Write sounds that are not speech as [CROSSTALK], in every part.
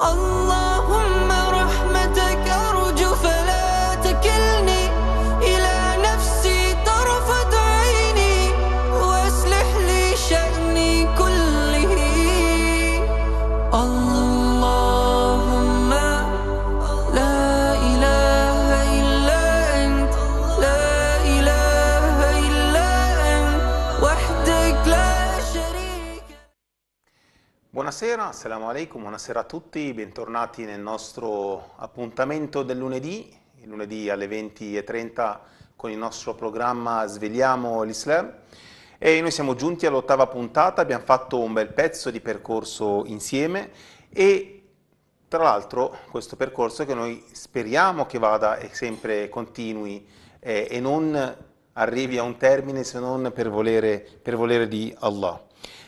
Allah oh. Buonasera, assalamu alaikum, buonasera a tutti, bentornati nel nostro appuntamento del lunedì, il lunedì alle 20.30 con il nostro programma Svegliamo l'Islam. E noi siamo giunti all'ottava puntata, abbiamo fatto un bel pezzo di percorso insieme e tra l'altro questo percorso che noi speriamo che vada e sempre continui eh, e non arrivi a un termine se non per volere, per volere di Allah.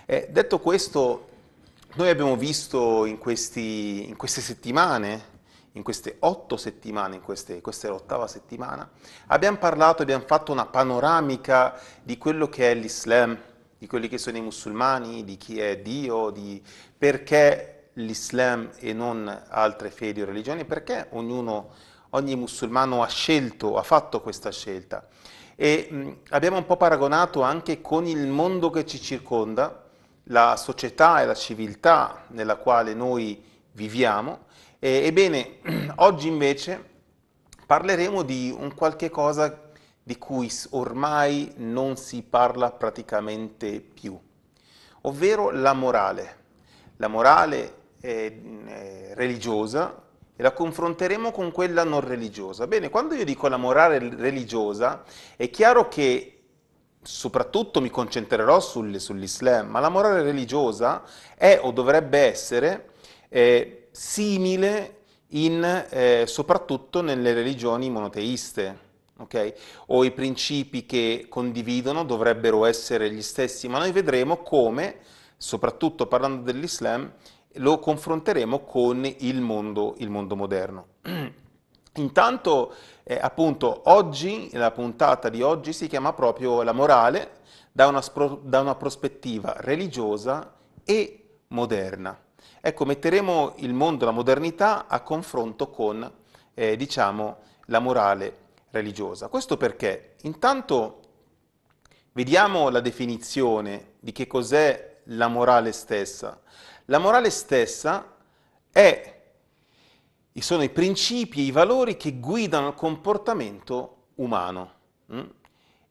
Eh, detto questo, noi abbiamo visto in, questi, in, queste settimane, in queste otto settimane, in queste, questa è l'ottava settimana, abbiamo parlato, abbiamo fatto una panoramica di quello che è l'Islam, di quelli che sono i musulmani, di chi è Dio, di perché l'Islam e non altre fedi o religioni, perché ognuno, ogni musulmano ha scelto, ha fatto questa scelta. E mh, abbiamo un po' paragonato anche con il mondo che ci circonda, la società e la civiltà nella quale noi viviamo. E, ebbene, [CLEARS THROAT] oggi invece parleremo di un qualche cosa di cui ormai non si parla praticamente più, ovvero la morale. La morale è, è religiosa e la confronteremo con quella non religiosa. Bene, quando io dico la morale religiosa, è chiaro che soprattutto mi concentrerò sul, sull'Islam, ma la morale religiosa è o dovrebbe essere eh, simile in, eh, soprattutto nelle religioni monoteiste. Okay? O i principi che condividono dovrebbero essere gli stessi, ma noi vedremo come, soprattutto parlando dell'Islam, lo confronteremo con il mondo, il mondo moderno. [CLEARS THROAT] Intanto, eh, appunto, oggi, la puntata di oggi si chiama proprio La morale da una, da una prospettiva religiosa e moderna. Ecco, metteremo il mondo, la modernità a confronto con, eh, diciamo, la morale religiosa. Questo perché? Intanto vediamo la definizione di che cos'è la morale stessa. La morale stessa è e sono i principi e i valori che guidano il comportamento umano. Mm?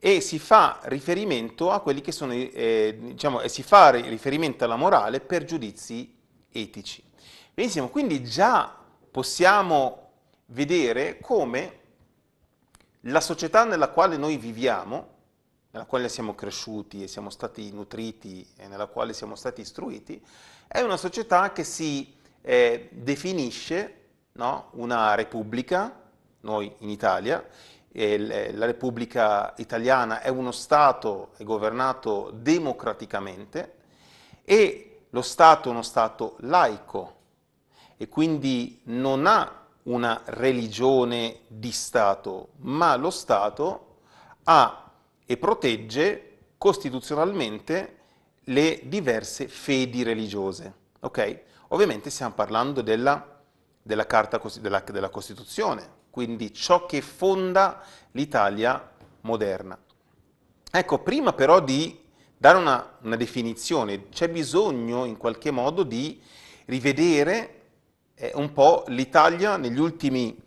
E si fa riferimento a quelli che sono, eh, diciamo, si fa riferimento alla morale per giudizi etici. Benissimo, quindi già possiamo vedere come la società nella quale noi viviamo, nella quale siamo cresciuti e siamo stati nutriti e nella quale siamo stati istruiti, è una società che si eh, definisce no? una repubblica, noi in Italia, eh, la Repubblica Italiana è uno Stato governato democraticamente e lo Stato è uno Stato laico e quindi non ha una religione di Stato, ma lo Stato ha e protegge costituzionalmente le diverse fedi religiose. Okay? Ovviamente stiamo parlando della della, carta, della, della Costituzione, quindi ciò che fonda l'Italia moderna. Ecco, prima però di dare una, una definizione, c'è bisogno in qualche modo di rivedere eh, un po' l'Italia negli ultimi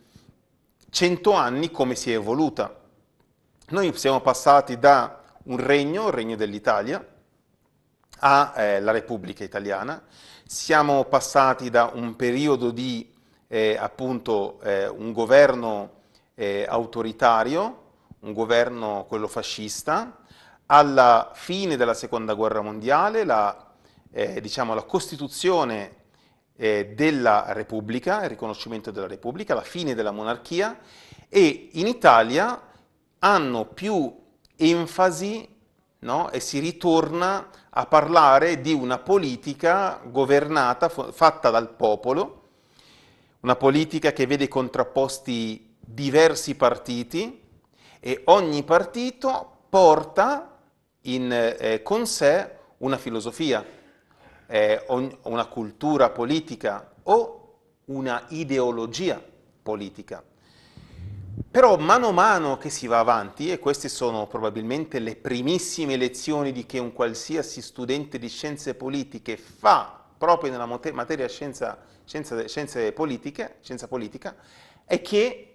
cento anni come si è evoluta. Noi siamo passati da un regno, il regno dell'Italia, alla eh, Repubblica Italiana, siamo passati da un periodo di eh, appunto eh, un governo eh, autoritario, un governo quello fascista, alla fine della seconda guerra mondiale la, eh, diciamo, la costituzione eh, della Repubblica, il riconoscimento della Repubblica, la fine della monarchia e in Italia hanno più enfasi no? e si ritorna a parlare di una politica governata, fatta dal popolo, una politica che vede contrapposti diversi partiti e ogni partito porta in, eh, con sé una filosofia, eh, una cultura politica o una ideologia politica. Però mano a mano che si va avanti, e queste sono probabilmente le primissime lezioni di che un qualsiasi studente di scienze politiche fa proprio nella materia scienza politica, scienza, scienze politiche, scienza politica, è che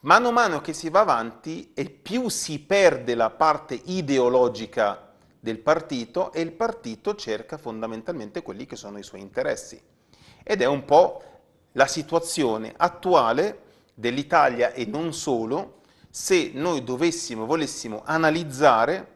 mano a mano che si va avanti e più si perde la parte ideologica del partito e il partito cerca fondamentalmente quelli che sono i suoi interessi. Ed è un po' la situazione attuale dell'Italia e non solo, se noi dovessimo, volessimo analizzare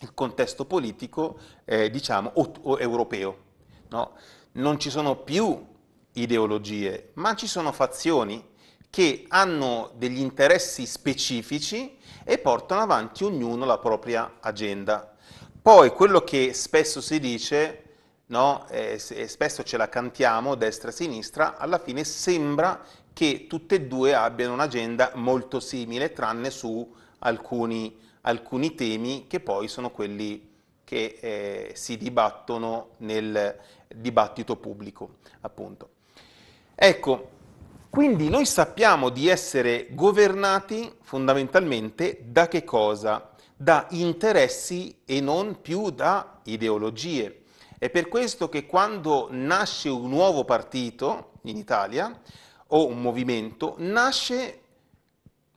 il contesto politico, eh, diciamo, o, o europeo. No? non ci sono più ideologie, ma ci sono fazioni che hanno degli interessi specifici e portano avanti ognuno la propria agenda. Poi quello che spesso si dice, no, e eh, eh, spesso ce la cantiamo destra e sinistra, alla fine sembra che tutte e due abbiano un'agenda molto simile, tranne su alcuni, alcuni temi che poi sono quelli che eh, si dibattono nel dibattito pubblico, appunto. Ecco, quindi noi sappiamo di essere governati fondamentalmente da che cosa? Da interessi e non più da ideologie. È per questo che quando nasce un nuovo partito in Italia o un movimento, nasce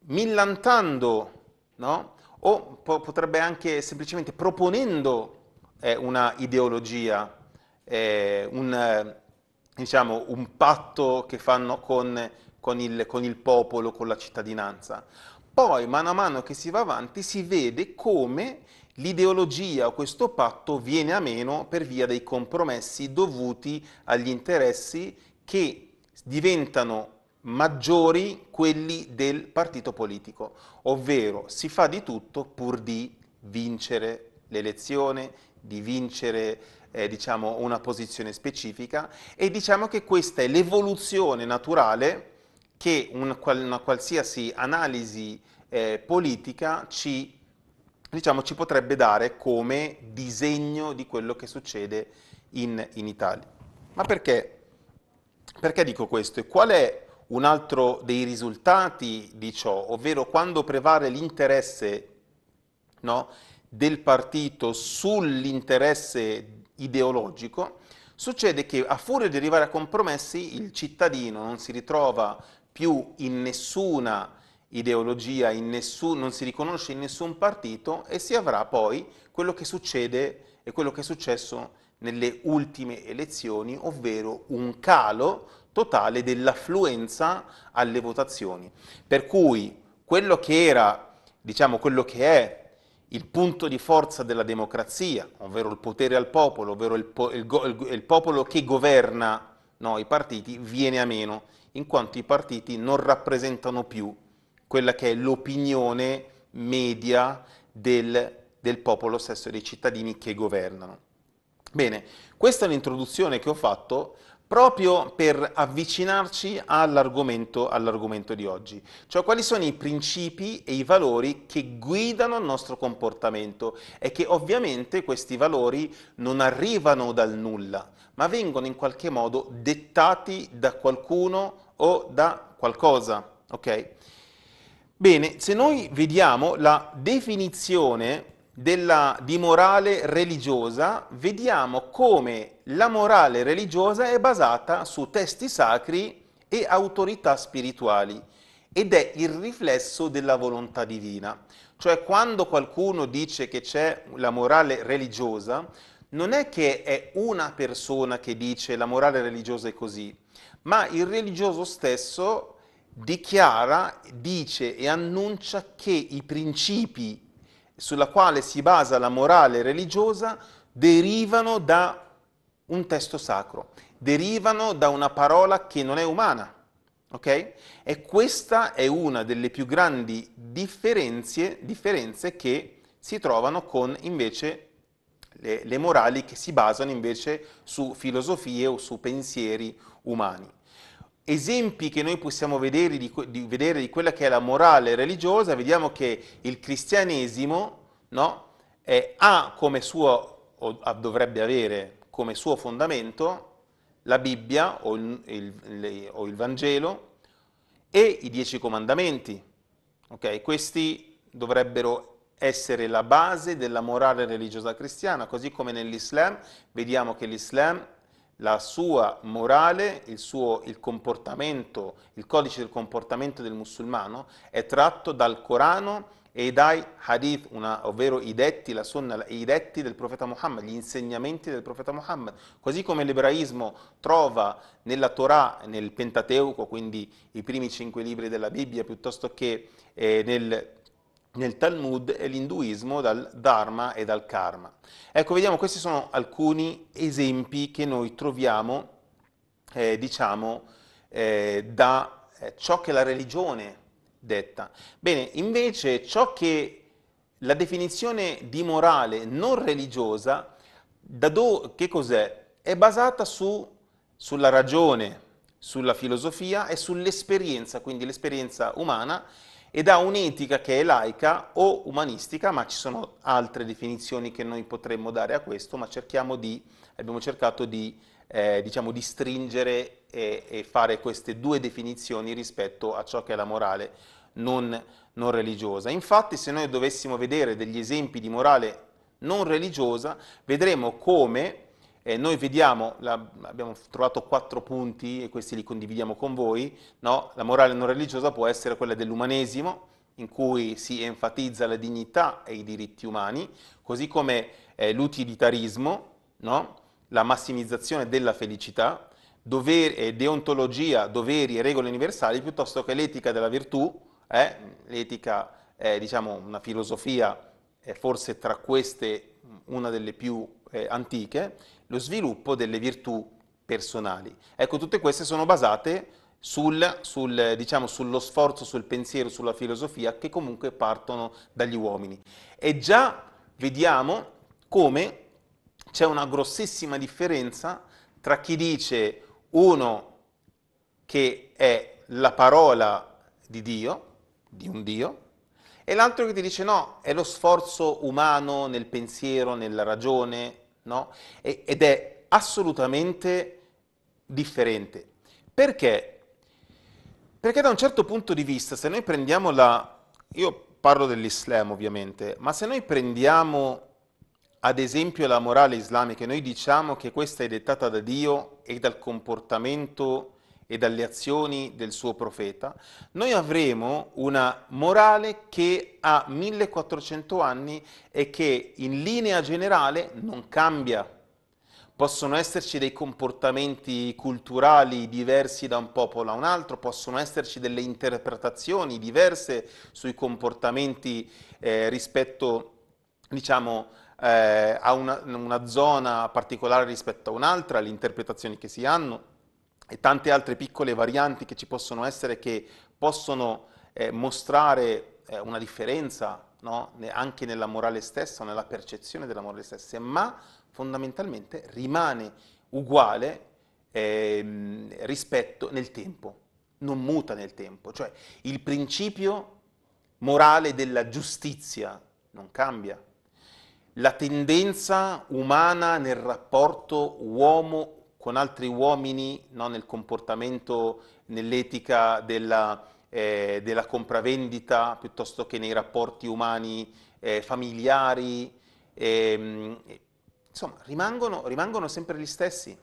millantando no? o po- potrebbe anche semplicemente proponendo eh, una ideologia, eh, un, eh, diciamo, un, patto che fanno con, con, il, con il popolo, con la cittadinanza. Poi, mano a mano che si va avanti, si vede come l'ideologia o questo patto viene a meno per via dei compromessi dovuti agli interessi che diventano maggiori quelli del partito politico, ovvero si fa di tutto pur di vincere l'elezione, di vincere eh, diciamo, una posizione specifica e diciamo che questa è l'evoluzione naturale che una, una qualsiasi analisi eh, politica ci, diciamo, ci, potrebbe dare come disegno di quello che succede in, in Italia. Ma perché? Perché dico questo? E qual è un altro dei risultati di ciò, ovvero quando prevale l'interesse no, del partito sull'interesse ideologico, succede che a furia di arrivare a compromessi il cittadino non si ritrova più in nessuna ideologia, in nessun, non si riconosce in nessun partito e si avrà poi quello che succede e quello che è successo nelle ultime elezioni, ovvero un calo totale dell'affluenza alle votazioni. Per cui quello che era, diciamo, quello che è il punto di forza della democrazia, ovvero il potere al popolo, ovvero il, po- il, go- il popolo che governa no, i partiti, viene a meno, in quanto i partiti non rappresentano più quella che è l'opinione media del, del popolo stesso, dei cittadini che governano. Bene, questa è l'introduzione che ho fatto proprio per avvicinarci all'argomento, all'argomento di oggi, cioè quali sono i principi e i valori che guidano il nostro comportamento e che ovviamente questi valori non arrivano dal nulla, ma vengono in qualche modo dettati da qualcuno o da qualcosa, ok? Bene, se noi vediamo la definizione della, di morale religiosa, vediamo come la morale religiosa è basata su testi sacri e autorità spirituali ed è il riflesso della volontà divina. Cioè quando qualcuno dice che c'è la morale religiosa, non è che è una persona che dice la morale religiosa è così, ma il religioso stesso dichiara, dice e annuncia che i principi sulla quale si basa la morale religiosa derivano da un testo sacro, derivano da una parola che non è umana. Ok? E questa è una delle più grandi differenze, differenze che si trovano con invece le, le morali che si basano invece su filosofie o su pensieri umani esempi che noi possiamo vedere di, di, vedere di, quella che è la morale religiosa, vediamo che il cristianesimo no, è, ha come suo, o dovrebbe avere come suo fondamento, la Bibbia o il, il, o il Vangelo e i dieci comandamenti. Okay? Questi dovrebbero essere la base della morale religiosa cristiana, così come nell'Islam vediamo che l'Islam la sua morale, il, suo, il comportamento, il codice del comportamento del musulmano è tratto dal Corano e dai hadith, una, ovvero i detti, la sunna, i detti del profeta Muhammad, gli insegnamenti del profeta Muhammad, così come l'ebraismo trova nella Torah, nel Pentateuco, quindi i primi cinque libri della Bibbia, piuttosto che eh, nel nel Talmud e l'induismo dal Dharma e dal Karma. Ecco, vediamo, questi sono alcuni esempi che noi troviamo, eh, diciamo, eh, da eh, ciò che la religione detta. Bene, invece ciò che la definizione di morale non religiosa, do, che cos'è? È basata su, sulla ragione, sulla filosofia e sull'esperienza, quindi l'esperienza umana, ed ha un'etica che è laica o umanistica, ma ci sono altre definizioni che noi potremmo dare a questo, ma di, abbiamo cercato di, eh, diciamo, di stringere e, e, fare queste due definizioni rispetto a ciò che è la morale non, non religiosa. Infatti se noi dovessimo vedere degli esempi di morale non religiosa, vedremo come eh, noi vediamo, la, abbiamo trovato quattro punti e questi li condividiamo con voi, no? la morale non religiosa può essere quella dell'umanesimo, in cui si enfatizza la dignità e i diritti umani, così come eh, l'utilitarismo, no? la massimizzazione della felicità, dover, eh, deontologia, doveri e regole universali, piuttosto che l'etica della virtù, eh? l'etica è diciamo, una filosofia eh, forse tra queste una delle più eh, antiche, lo sviluppo delle virtù personali. Ecco, tutte queste sono basate sul, sul, diciamo, sullo sforzo, sul pensiero, sulla filosofia che comunque partono dagli uomini. E già vediamo come c'è una grossissima differenza tra chi dice uno che è la parola di Dio, di un Dio, e l'altro che ti dice no, è lo sforzo umano nel pensiero, nella ragione, no? E, ed è assolutamente differente. Perché? Perché da un certo punto di vista, se noi prendiamo la... Io parlo dell'Islam ovviamente, ma se noi prendiamo ad esempio la morale islamica e noi diciamo che questa è dettata da Dio e dal comportamento e dalle azioni del suo profeta, noi avremo una morale che ha 1400 anni e che in linea generale non cambia. Possono esserci dei comportamenti culturali diversi da un popolo a un altro, possono esserci delle interpretazioni diverse sui comportamenti eh, rispetto, diciamo, eh, a una, una zona particolare rispetto a un'altra, le interpretazioni che si hanno, e tante altre piccole varianti che ci possono essere che possono eh, mostrare eh, una differenza no? ne, anche nella morale stessa, nella percezione della morale stessa, ma fondamentalmente rimane uguale eh, rispetto nel tempo, non muta nel tempo, cioè il principio morale della giustizia non cambia. La tendenza umana nel rapporto uomo-uomo con altri uomini no, nel comportamento, nell'etica della, eh, della, compravendita, piuttosto che nei rapporti umani eh, familiari. Ehm, insomma, rimangono, rimangono sempre gli stessi.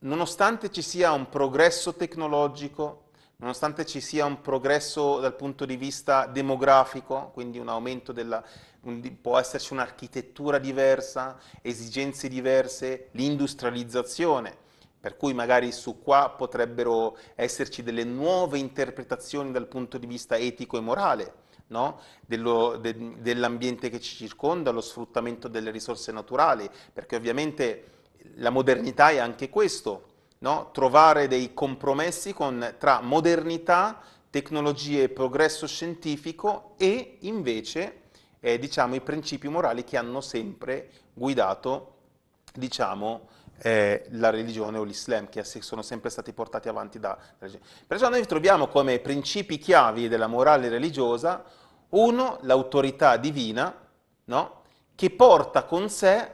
Nonostante ci sia un progresso tecnologico, nonostante ci sia un progresso dal punto di vista demografico, quindi un aumento della un, può esserci un'architettura diversa, esigenze diverse, l'industrializzazione, per cui magari su qua potrebbero esserci delle nuove interpretazioni dal punto di vista etico e morale. No? De, dell'ambiente che ci circonda, lo sfruttamento delle risorse naturali, perché ovviamente la modernità è anche questo, no? trovare dei compromessi con, tra modernità, tecnologie e progresso scientifico e invece eh, diciamo, i principi morali che hanno sempre guidato diciamo, eh, la religione o l'Islam, che sono sempre stati portati avanti da religione. Perciò noi troviamo come principi chiavi della morale religiosa, uno, l'autorità divina, no? che porta con sé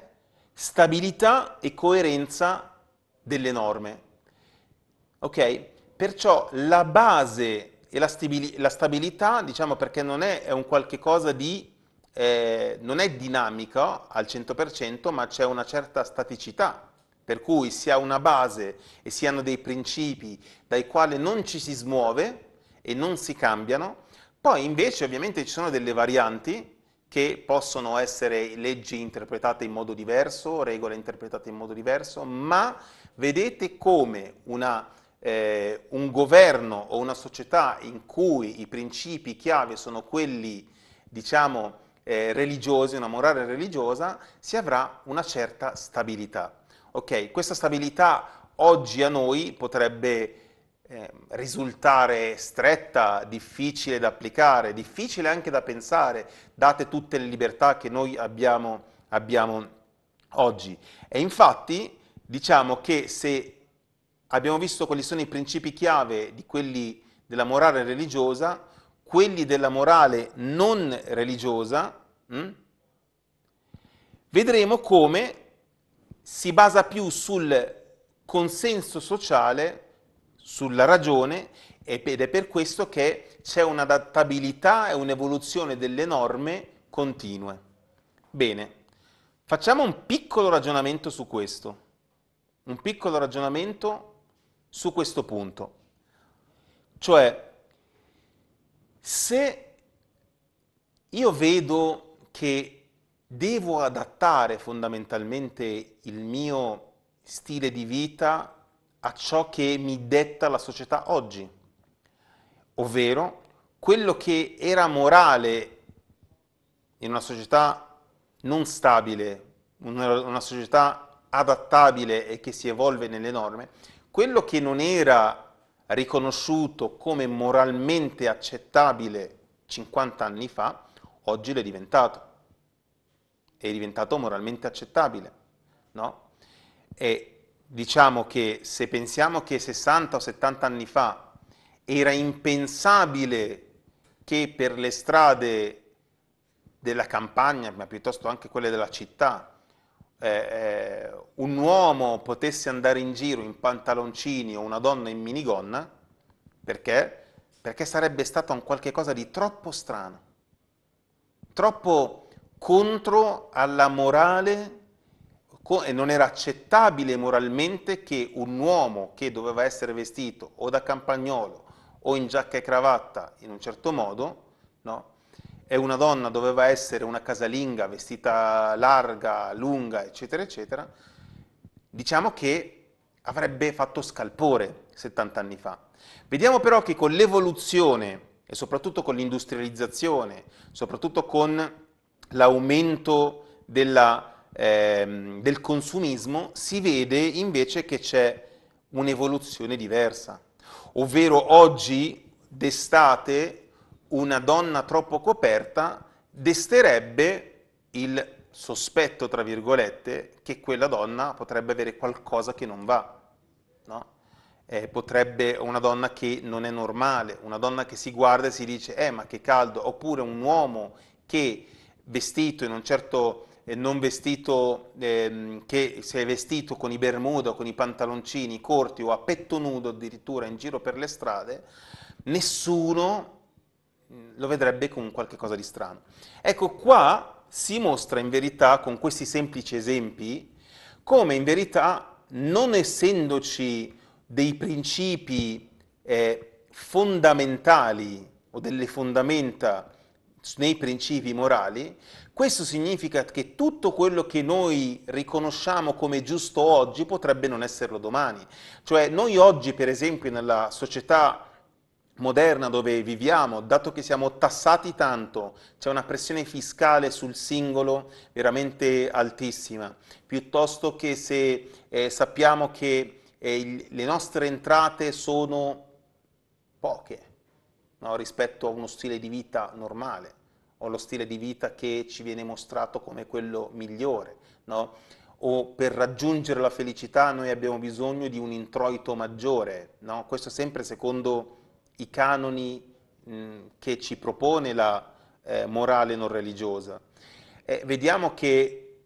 stabilità e coerenza delle norme. Ok? Perciò la base e la, stabili- la stabilità, diciamo perché non è, è un qualche cosa di eh, non è dinamica al 100%, ma c'è una certa staticità, per cui si ha una base e si hanno dei principi dai quali non ci si smuove e non si cambiano, poi invece ovviamente ci sono delle varianti che possono essere leggi interpretate in modo diverso, regole interpretate in modo diverso, ma vedete come una, eh, un governo o una società in cui i principi chiave sono quelli, diciamo, eh, religiosi, una morale religiosa, si avrà una certa stabilità. Okay? Questa stabilità oggi a noi potrebbe eh, risultare stretta, difficile da applicare, difficile anche da pensare, date tutte le libertà che noi abbiamo, abbiamo oggi. E infatti diciamo che se abbiamo visto quali sono i principi chiave di quelli della morale religiosa, quelli della morale non religiosa, mh, mm, vedremo come si basa più sul consenso sociale, sulla ragione, ed è per questo che c'è un'adattabilità e un'evoluzione delle norme continue. Bene, facciamo un piccolo ragionamento su questo, un piccolo ragionamento su questo punto. Cioè, se io vedo che devo adattare fondamentalmente il mio stile di vita a ciò che mi detta la società oggi, ovvero quello che era morale in una società non stabile, una, società adattabile e che si evolve nelle norme, quello che non era riconosciuto come moralmente accettabile 50 anni fa, oggi l'è diventato. È diventato moralmente accettabile, no? E diciamo che se pensiamo che 60 o 70 anni fa era impensabile che per le strade della campagna, ma piuttosto anche quelle della città, eh, eh, un uomo potesse andare in giro in pantaloncini o una donna in minigonna, perché? Perché sarebbe stato un qualche cosa di troppo strano, troppo contro alla morale, e non era accettabile moralmente che un uomo che doveva essere vestito o da campagnolo o in giacca e cravatta in un certo modo, no? è una donna, doveva essere una casalinga vestita larga, lunga, eccetera, eccetera, diciamo che avrebbe fatto scalpore 70 anni fa. Vediamo però che con l'evoluzione e soprattutto con l'industrializzazione, soprattutto con l'aumento della, eh, del consumismo, si vede invece che c'è un'evoluzione diversa. Ovvero oggi d'estate una donna troppo coperta desterebbe il sospetto, tra virgolette, che quella donna potrebbe avere qualcosa che non va, no? Eh, potrebbe una donna che non è normale, una donna che si guarda e si dice eh ma che caldo, oppure un uomo che vestito in un certo eh, non vestito, ehm, che si è vestito con i bermuda, con i pantaloncini corti o a petto nudo addirittura in giro per le strade, nessuno lo vedrebbe come qualcosa di strano. Ecco, qua si mostra in verità, con questi semplici esempi, come in verità, non essendoci dei principi eh, fondamentali o delle fondamenta nei principi morali, questo significa che tutto quello che noi riconosciamo come giusto oggi potrebbe non esserlo domani. Cioè noi oggi, per esempio, nella società moderna dove viviamo, dato che siamo tassati tanto, c'è una pressione fiscale sul singolo veramente altissima, piuttosto che se eh, sappiamo che eh, il, le nostre entrate sono poche no? rispetto a uno stile di vita normale o lo stile di vita che ci viene mostrato come quello migliore. No? o per raggiungere la felicità noi abbiamo bisogno di un introito maggiore, no? questo sempre secondo i canoni mh, che ci propone la eh, morale non religiosa. Eh, vediamo che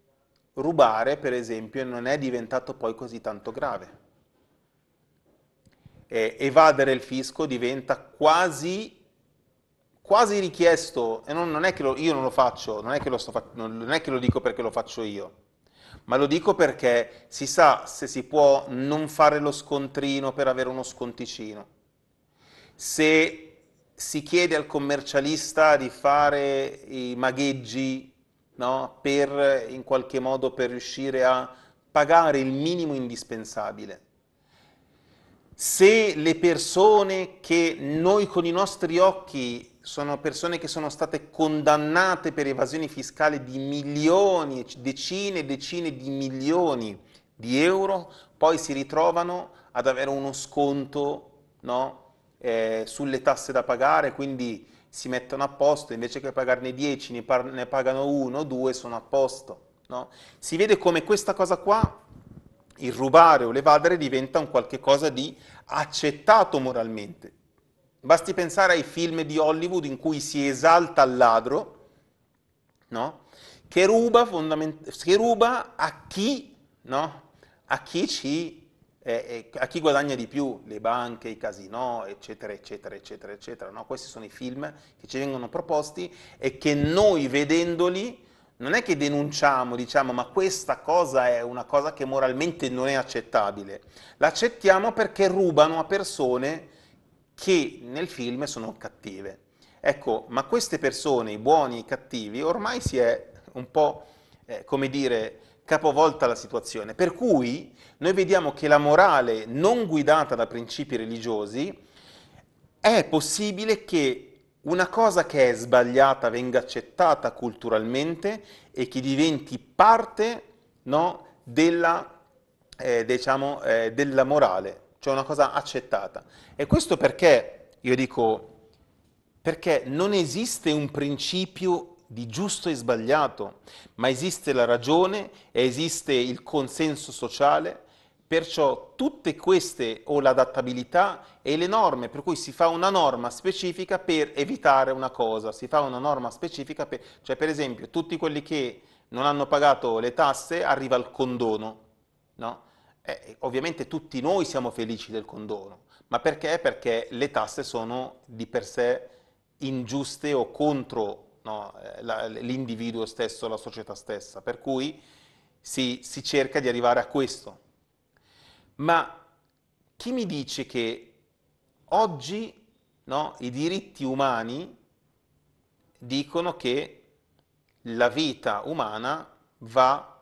rubare, per esempio, non è diventato poi così tanto grave. Eh, evadere il fisco diventa quasi quasi richiesto, e non, non è che lo, io non lo faccio, non è, lo sto, non è, che lo dico perché lo faccio io, ma lo dico perché si sa se si può non fare lo scontrino per avere uno sconticino se si chiede al commercialista di fare i magheggi no, per in qualche modo per riuscire a pagare il minimo indispensabile. Se le persone che noi con i nostri occhi sono persone che sono state condannate per evasione fiscale di milioni, decine e decine di milioni di euro, poi si ritrovano ad avere uno sconto no, eh, sulle tasse da pagare, quindi si mettono a posto, invece che pagarne 10 ne, ne pagano 1, 2 sono a posto. No? Si vede come questa cosa qua, il rubare o l'evadere, diventa un qualche cosa di accettato moralmente. Basti pensare ai film di Hollywood in cui si esalta il ladro, no? che, ruba che ruba, a chi, no? a chi ci eh, eh, a chi guadagna di più, le banche, i casino, eccetera, eccetera, eccetera, eccetera. No? Questi sono i film che ci vengono proposti e che noi vedendoli non è che denunciamo, diciamo, ma questa cosa è una cosa che moralmente non è accettabile. L'accettiamo perché rubano a persone che nel film sono cattive. Ecco, ma queste persone, i buoni e i cattivi, ormai si è un po', eh, come dire, capovolta la situazione. Per cui noi vediamo che la morale non guidata da principi religiosi è possibile che una cosa che è sbagliata venga accettata culturalmente e che diventi parte no, della, eh, diciamo, eh, della morale, cioè una cosa accettata. E questo perché, io dico, perché non esiste un principio di giusto e sbagliato, ma esiste la ragione e esiste il consenso sociale, perciò tutte queste o l'adattabilità e le norme, per cui si fa una norma specifica per evitare una cosa, si fa una norma specifica per, cioè per esempio tutti quelli che non hanno pagato le tasse arriva il condono, no? eh, eh ovviamente tutti noi siamo felici del condono, ma perché? Perché le tasse sono di per sé ingiuste o contro no? Eh, l'individuo stesso, la società stessa. Per cui si, si cerca di arrivare a questo. Ma chi mi dice che oggi no, i diritti umani dicono che la vita umana va,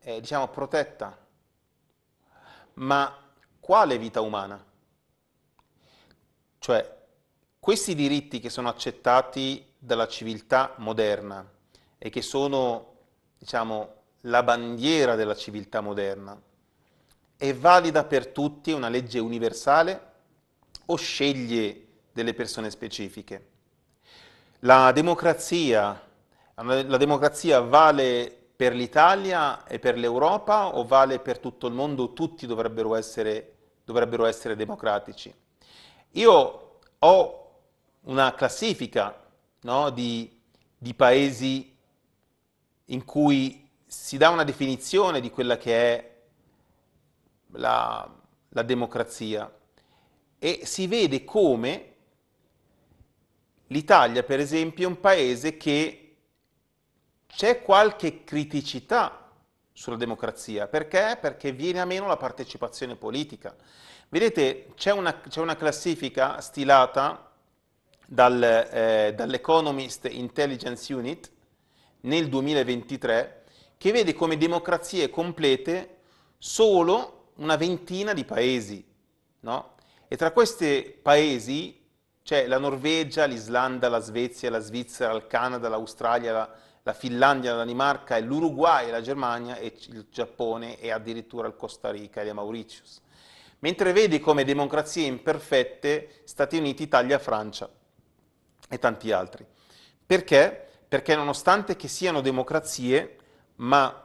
eh, diciamo, protetta. Ma quale vita umana? Cioè, questi diritti che sono accettati dalla civiltà moderna e che sono, diciamo, la bandiera della civiltà moderna. È valida per tutti, è una legge universale o sceglie delle persone specifiche? La democrazia, la democrazia vale per l'Italia e per l'Europa o vale per tutto il mondo? Tutti dovrebbero essere, dovrebbero essere democratici. Io ho una classifica no? di, di paesi in cui si dà una definizione di quella che è la, la, democrazia e si vede come l'Italia, per esempio, è un paese che c'è qualche criticità sulla democrazia. Perché? Perché viene a meno la partecipazione politica. Vedete, c'è una, c'è una classifica stilata dal, eh, dall'Economist Intelligence Unit nel 2023 che vede come democrazie complete solo una ventina di paesi. No? E tra questi paesi c'è la Norvegia, l'Islanda, la Svezia, la Svizzera, il Canada, l'Australia, la, la Finlandia, la Danimarca, l'Uruguay, la Germania, e il Giappone e addirittura il Costa Rica e le Mauritius. Mentre vedi come democrazie imperfette Stati Uniti, Italia, Francia e tanti altri. Perché? Perché nonostante che siano democrazie, ma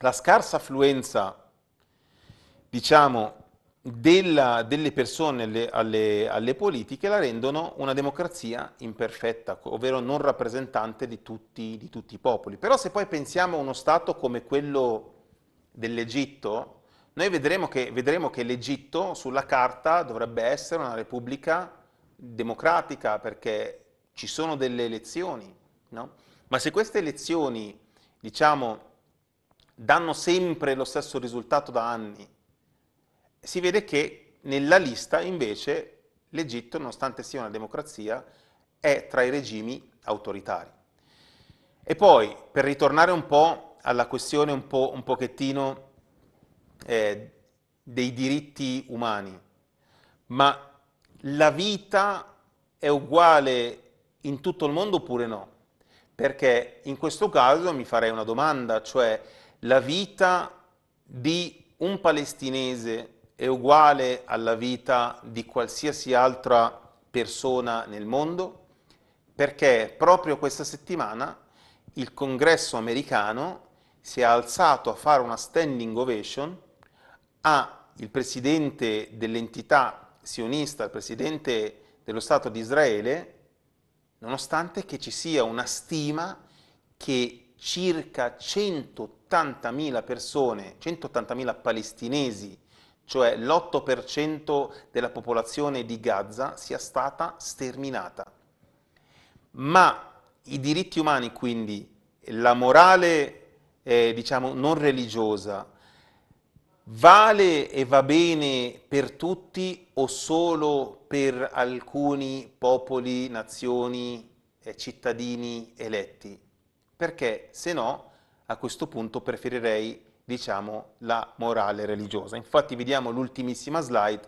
la scarsa affluenza, diciamo, della, delle persone alle, alle, alle, politiche la rendono una democrazia imperfetta, ovvero non rappresentante di tutti, di tutti i popoli. Però se poi pensiamo a uno Stato come quello dell'Egitto, noi vedremo che, vedremo che l'Egitto sulla carta dovrebbe essere una repubblica democratica perché ci sono delle elezioni, no? Ma se queste elezioni, diciamo, danno sempre lo stesso risultato da anni, si vede che nella lista invece l'Egitto, nonostante sia una democrazia, è tra i regimi autoritari. E poi, per ritornare un po' alla questione un, po', un pochettino eh, dei diritti umani, ma la vita è uguale in tutto il mondo oppure no? Perché in questo caso mi farei una domanda, cioè la vita di un palestinese è uguale alla vita di qualsiasi altra persona nel mondo? Perché proprio questa settimana il congresso americano si è alzato a fare una standing ovation al presidente dell'entità sionista, il presidente dello Stato di Israele, nonostante che ci sia una stima che circa 180.000 persone, 180.000 palestinesi, cioè l'8% della popolazione di Gaza, sia stata sterminata. Ma i diritti umani, quindi la morale eh, diciamo non religiosa, vale e va bene per tutti o solo per alcuni popoli, nazioni, eh, cittadini eletti? Perché se no, a questo punto preferirei, diciamo, la morale religiosa. Infatti vediamo l'ultimissima slide,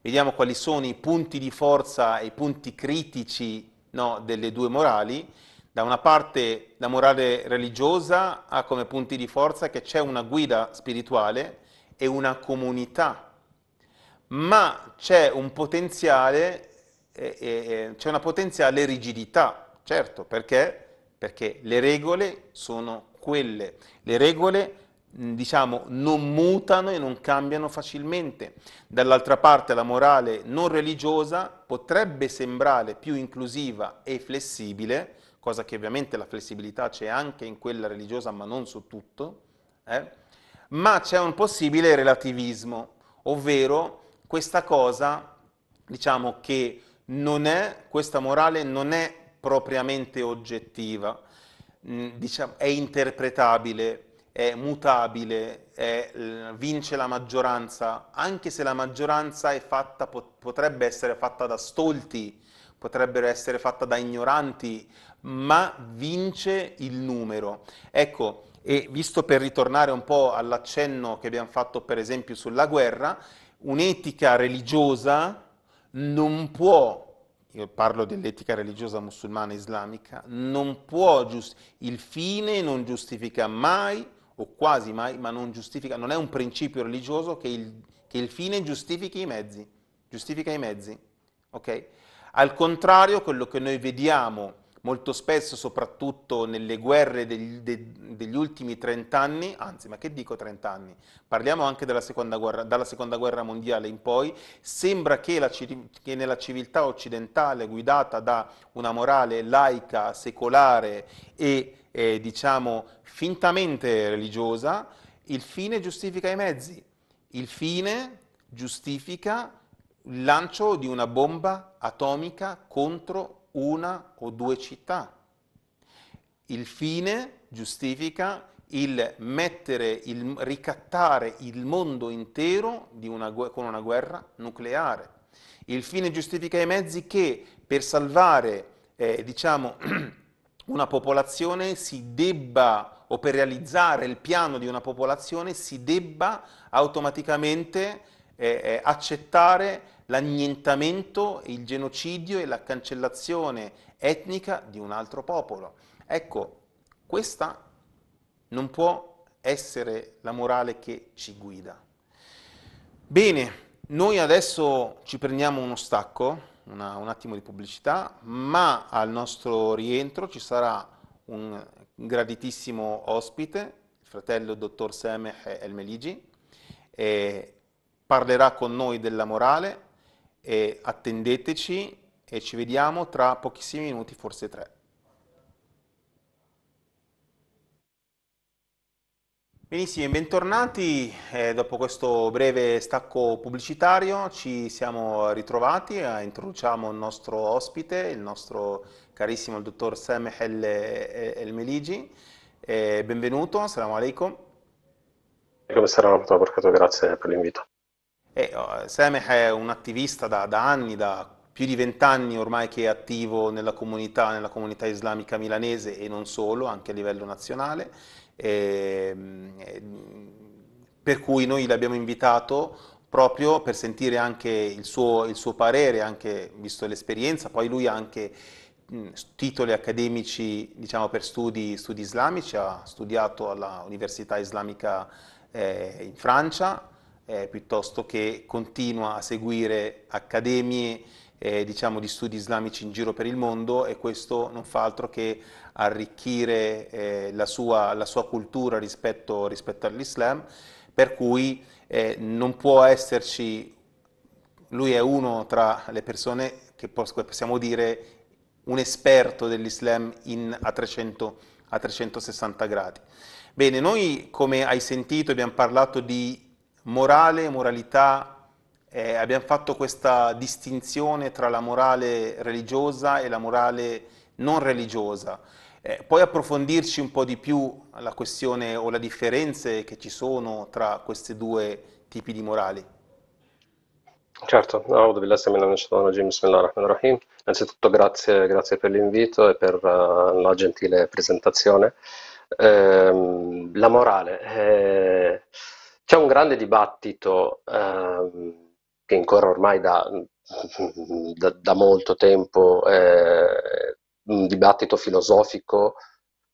vediamo quali sono i punti di forza e i punti critici no, delle due morali. Da una parte la morale religiosa ha come punti di forza che c'è una guida spirituale e una comunità ma c'è un potenziale, eh, eh, eh, c'è una potenziale rigidità, certo, perché? Perché le regole sono quelle, le regole diciamo non mutano e non cambiano facilmente. Dall'altra parte la morale non religiosa potrebbe sembrare più inclusiva e flessibile, cosa che ovviamente la flessibilità c'è anche in quella religiosa ma non su tutto, eh? ma c'è un possibile relativismo, ovvero questa cosa, diciamo che non è, questa morale non è propriamente oggettiva, mm, diciamo, è interpretabile, è mutabile, è, eh, vince la maggioranza, anche se la maggioranza è fatta, potrebbe essere fatta da stolti, potrebbe essere fatta da ignoranti, ma vince il numero. Ecco, e visto per ritornare un po' all'accenno che abbiamo fatto per esempio sulla guerra, un'etica religiosa non può, io parlo dell'etica religiosa musulmana islamica, non può, giust- il fine non giustifica mai o quasi mai, ma non giustifica, non è un principio religioso che il, che il fine giustifichi i mezzi, giustifica i mezzi, ok? Al contrario, quello che noi vediamo molto spesso, soprattutto nelle guerre degli, de, degli ultimi 30 anni, anzi, ma che dico 30 anni? Parliamo anche della seconda guerra, dalla seconda guerra mondiale in poi, sembra che, la, che nella civiltà occidentale guidata da una morale laica, secolare e eh, diciamo fintamente religiosa, il fine giustifica i mezzi, il fine giustifica il lancio di una bomba atomica contro una o due città. Il fine giustifica il mettere, il ricattare il mondo intero una, con una guerra nucleare. Il fine giustifica i mezzi che per salvare, eh, diciamo, [CLEARS THROAT] una popolazione si debba, o per realizzare il piano di una popolazione, si debba automaticamente eh, eh accettare l'annientamento, il genocidio e la cancellazione etnica di un altro popolo. Ecco, questa non può essere la morale che ci guida. Bene, noi adesso ci prendiamo uno stacco, una, un attimo di pubblicità, ma al nostro rientro ci sarà un graditissimo ospite, il fratello dottor Semeh El Meligi, parlerà con noi della morale, e attendeteci e ci vediamo tra pochissimi minuti, forse tre. Benissimo, bentornati. Eh, dopo questo breve stacco pubblicitario ci siamo ritrovati, eh, introduciamo il nostro ospite, il nostro carissimo il dottor Sameh El, eh, El Meligi. Eh, benvenuto, assalamu alaikum. Come ecco, sarà, grazie per l'invito. E oh, Semech è un attivista da, da anni, da più di vent'anni ormai che è attivo nella comunità, nella comunità, islamica milanese e non solo, anche a livello nazionale. E, ehm, eh, per cui noi l'abbiamo invitato proprio per sentire anche il suo, il suo parere, anche visto l'esperienza, poi lui ha anche mh, titoli accademici diciamo, per studi, studi, islamici, ha studiato all'Università Islamica eh, in Francia, eh, piuttosto che continua a seguire accademie eh, diciamo, di studi islamici in giro per il mondo e questo non fa altro che arricchire eh, la, sua, la, sua, cultura rispetto, rispetto all'Islam, per cui eh, non può esserci, lui è uno tra le persone che possiamo dire un esperto dell'Islam a, a 360 gradi. Bene, noi come hai sentito abbiamo parlato di morale moralità, eh, abbiamo fatto questa distinzione tra la morale religiosa e la morale non religiosa. Eh, poi approfondirci un po' di più la questione o le differenze che ci sono tra questi due tipi di morali. Certo, Audo Billah Bismillahirrahmanirrahim, Bismillahirrahmanirrahim. Innanzitutto grazie, grazie per l'invito e per uh, la gentile presentazione. Ehm, la morale, eh, c'è un grande dibattito ehm, che ancora ormai da, da, da molto tempo, eh, un dibattito filosofico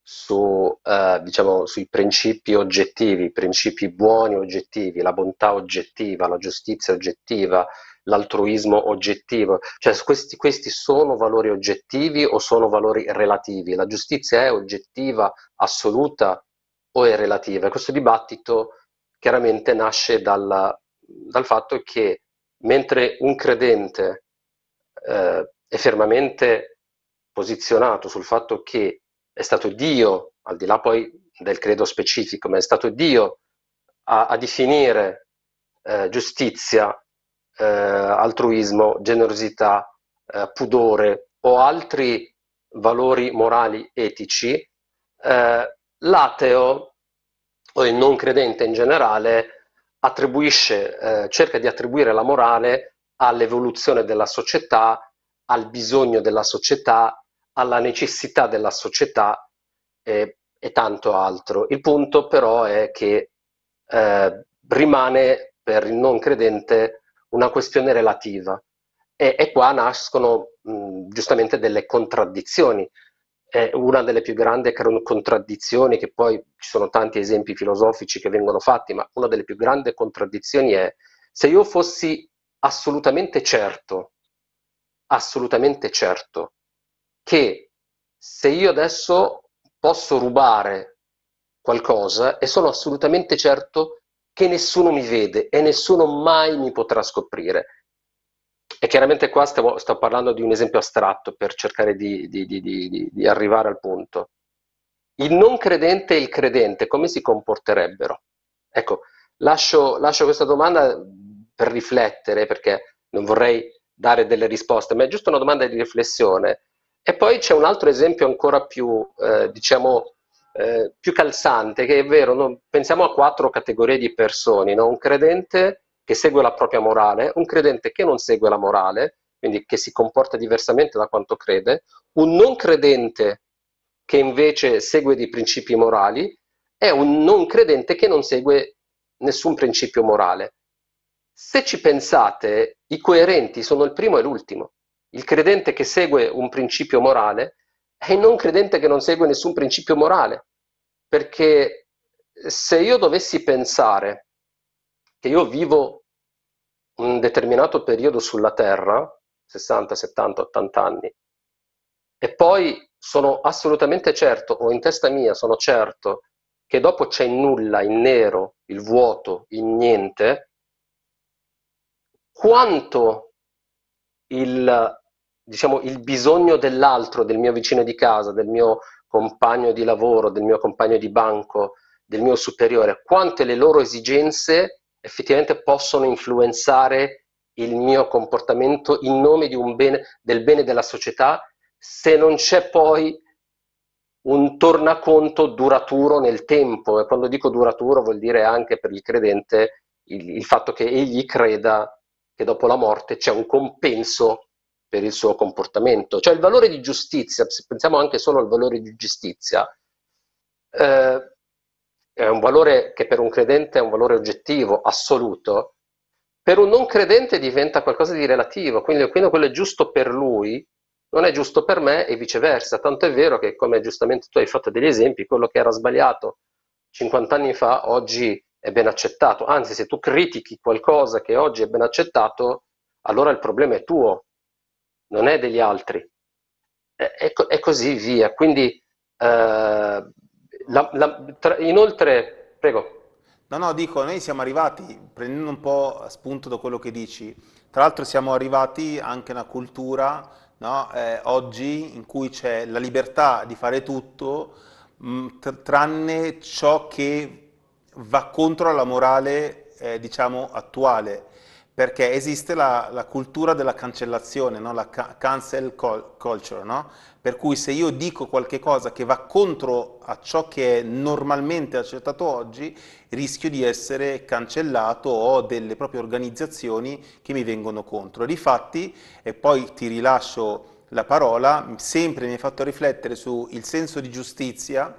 su, eh, diciamo, sui principi oggettivi, principi buoni oggettivi, la bontà oggettiva, la giustizia oggettiva, l'altruismo oggettivo. Cioè questi, questi sono valori oggettivi o sono valori relativi? La giustizia è oggettiva, assoluta o è relativa? Questo dibattito chiaramente nasce dalla, dal fatto che mentre un credente eh, è fermamente posizionato sul fatto che è stato Dio, al di là poi del credo specifico, ma è stato Dio a, a definire eh, giustizia, eh, altruismo, generosità, eh, pudore o altri valori morali etici, eh, l'ateo o il non credente in generale attribuisce, eh, cerca di attribuire la morale all'evoluzione della società, al bisogno della società, alla necessità della società e, e tanto altro. Il punto però è che eh, rimane per il non credente una questione relativa e, e qua nascono mh, giustamente delle contraddizioni, è una delle più grandi contraddizioni, che poi ci sono tanti esempi filosofici che vengono fatti, ma una delle più grandi contraddizioni è se io fossi assolutamente certo, assolutamente certo, che se io adesso posso rubare qualcosa e sono assolutamente certo che nessuno mi vede e nessuno mai mi potrà scoprire e chiaramente qua stavo, sto parlando di un esempio astratto per cercare di, di, di, di, arrivare al punto. Il non credente e il credente come si comporterebbero? Ecco, lascio, lascio questa domanda per riflettere perché non vorrei dare delle risposte, ma è giusto una domanda di riflessione. E poi c'è un altro esempio ancora più, eh, diciamo, eh, più calzante, che è vero, non, pensiamo a quattro categorie di persone, no? un credente che segue la propria morale, un credente che non segue la morale, quindi che si comporta diversamente da quanto crede, un non credente che invece segue dei principi morali, è un non credente che non segue nessun principio morale. Se ci pensate, i coerenti sono il primo e l'ultimo. Il credente che segue un principio morale è il non credente che non segue nessun principio morale. Perché se io dovessi pensare che io vivo un determinato periodo sulla Terra, 60, 70, 80 anni, e poi sono assolutamente certo, o in testa mia sono certo, che dopo c'è il nulla, il nero, il vuoto, il niente, quanto il, diciamo, il bisogno dell'altro, del mio vicino di casa, del mio compagno di lavoro, del mio compagno di banco, del mio superiore, quante le loro esigenze effettivamente possono influenzare il mio comportamento in nome bene, del bene della società se non c'è poi un tornaconto duraturo nel tempo e quando dico duraturo vuol dire anche per il credente il, il fatto che egli creda che dopo la morte c'è un compenso per il suo comportamento. Cioè il valore di giustizia, se pensiamo anche solo al valore di giustizia, eh, è un valore che per un credente è un valore oggettivo, assoluto, per un non credente diventa qualcosa di relativo, quindi, quindi quello è giusto per lui, non è giusto per me e viceversa, tanto è vero che come giustamente tu hai fatto degli esempi, quello che era sbagliato 50 anni fa oggi è ben accettato, anzi se tu critichi qualcosa che oggi è ben accettato, allora il problema è tuo, non è degli altri. E, e, ecco, e così via. Quindi eh, la, la, tra, inoltre, prego. No, no, dico, noi siamo arrivati, prendendo un po' spunto da quello che dici, tra l'altro siamo arrivati anche a una cultura no, eh, oggi in cui c'è la libertà di fare tutto, mh, mm, tranne ciò che va contro la morale, eh, diciamo, attuale perché esiste la, la, cultura della cancellazione, no? la ca cancel culture, no? per cui se io dico qualche cosa che va contro a ciò che è normalmente accettato oggi, rischio di essere cancellato o delle proprie organizzazioni che mi vengono contro. E difatti, e poi ti rilascio la parola, sempre mi hai fatto riflettere sul senso di giustizia,